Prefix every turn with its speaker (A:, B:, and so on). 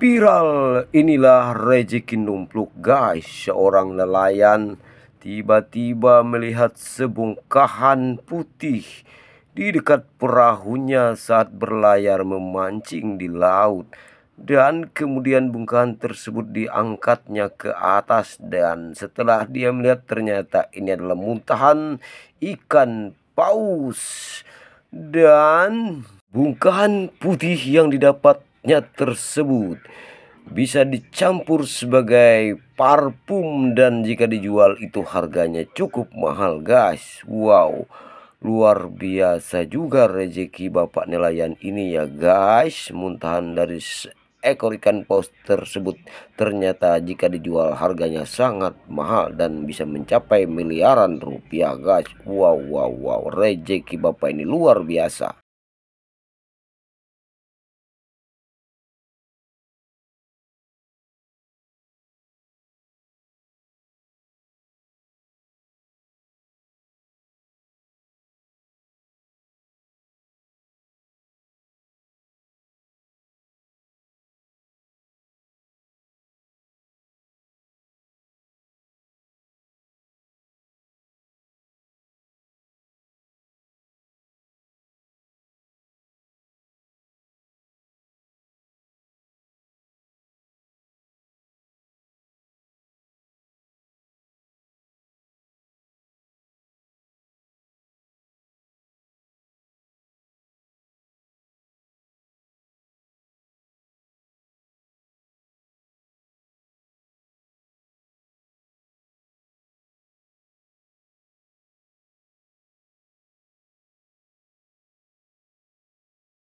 A: viral inilah rezeki numpluk
B: guys seorang nelayan tiba-tiba melihat sebongkahan putih di dekat perahunya saat berlayar memancing di laut dan kemudian bungkahan tersebut diangkatnya ke atas dan setelah dia melihat ternyata ini adalah muntahan ikan paus dan bungkahan putih yang didapat nya tersebut bisa dicampur sebagai parfum dan jika dijual itu harganya cukup mahal guys wow luar biasa juga rezeki bapak nelayan ini ya guys muntahan dari ekor ikan paus tersebut ternyata jika dijual harganya sangat mahal dan bisa mencapai miliaran rupiah guys wow
A: wow wow rezeki bapak ini luar biasa